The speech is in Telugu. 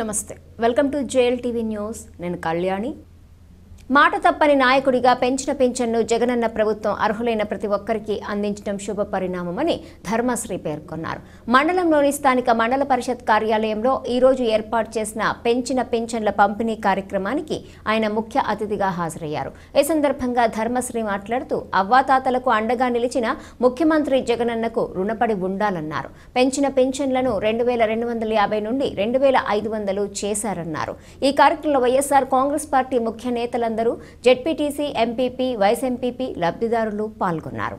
నమస్తే welcome to JL TV news నేను కళ్యాణి మాట తప్పని నాయకుడిగా పెంచిన పెన్షన్ను జగనన్న ప్రభుత్వం అర్హులైన ప్రతి ఒక్కరికి అందించడం శుభ పరిణామమని ధర్మశ్రీ పేర్కొన్నారు మండలంలోని స్థానిక మండల పరిషత్ కార్యాలయంలో ఈరోజు ఏర్పాటు చేసిన పెంచిన పెన్షన్ల పంపిణీ కార్యక్రమానికి ఆయన ముఖ్య అతిథిగా హాజరయ్యారు ఈ సందర్భంగా ధర్మశ్రీ మాట్లాడుతూ అవ్వాతాతలకు అండగా నిలిచిన ముఖ్యమంత్రి జగనన్నకు రుణపడి ఉండాలన్నారు పెంచిన పెన్షన్లను రెండు వేల రెండు వందల యాభై నుండి రెండు వేల ఐదు వందలు చేశారన్నారు ఈ కార్యక్రమంలో వైఎస్ఆర్ కాంగ్రెస్ పార్టీ ముఖ్య నేతల నాయకులందరూ జెడ్పీటీసీ ఎంపీపీ వైస్ ఎంపీపీ లబ్ధిదారులు పాల్గొన్నారు